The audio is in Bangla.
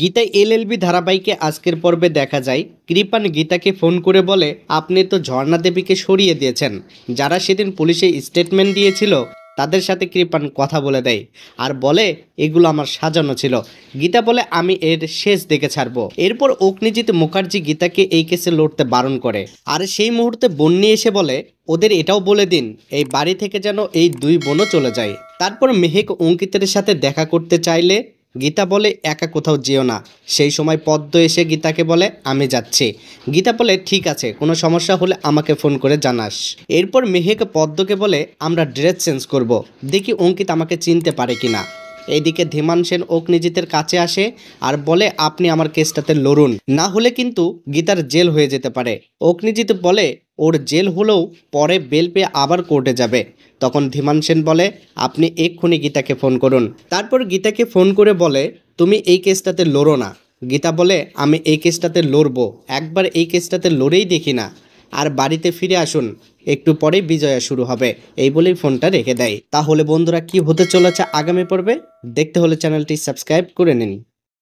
গীতা এলএলবি ধারাবাহিকে আজকের পর্বে দেখা যায় কৃপান গীতাকে ফোন করে বলে আপনি তো ঝর্ণা দেবীকে সরিয়ে দিয়েছেন যারা সেদিন পুলিশে স্টেটমেন্ট দিয়েছিল তাদের সাথে কৃপান কথা বলে দেয় আর বলে এগুলো আমার সাজানো ছিল গীতা বলে আমি এর শেষ দেখে ছাড়বো এরপর অগ্নিজিৎ মুখার্জি গীতাকে এই কেসে লড়তে বারণ করে আর সেই মুহূর্তে বন্যি এসে বলে ওদের এটাও বলে দিন এই বাড়ি থেকে যেন এই দুই বোনও চলে যায় তারপর মেহেক অঙ্কিতের সাথে দেখা করতে চাইলে গীতা বলে একা কোথাও যেও না সেই সময় পদ্ম এসে গীতাকে বলে আমি যাচ্ছি গীতা বলে ঠিক আছে কোনো সমস্যা হলে আমাকে ফোন করে জানাস এরপর মেহেকে পদ্মকে বলে আমরা ড্রেস চেঞ্জ করব। দেখি অঙ্কিত আমাকে চিনতে পারে কিনা এইদিকে ধীমান সেন অগ্নিজিতের কাছে আসে আর বলে আপনি আমার কেসটাতে লড়ুন না হলে কিন্তু গীতার জেল হয়ে যেতে পারে অগ্নিজিৎ বলে ওর জেল হলেও পরে বেল পেয়ে আবার কোর্টে যাবে তখন ধীমান সেন বলে আপনি এক্ষুনি গীতাকে ফোন করুন তারপর গীতাকে ফোন করে বলে তুমি এই কেসটাতে লড়ো না গীতা বলে আমি এই কেসটাতে লড়বো একবার এই কেসটাতে লড়েই দেখি না আর বাড়িতে ফিরে আসুন একটু পরেই বিজয়া শুরু হবে এই বলেই ফোনটা রেখে দেয় তাহলে বন্ধুরা কি হতে চলেছে আগামী পর্বে দেখতে হলে চ্যানেলটি সাবস্ক্রাইব করে নিন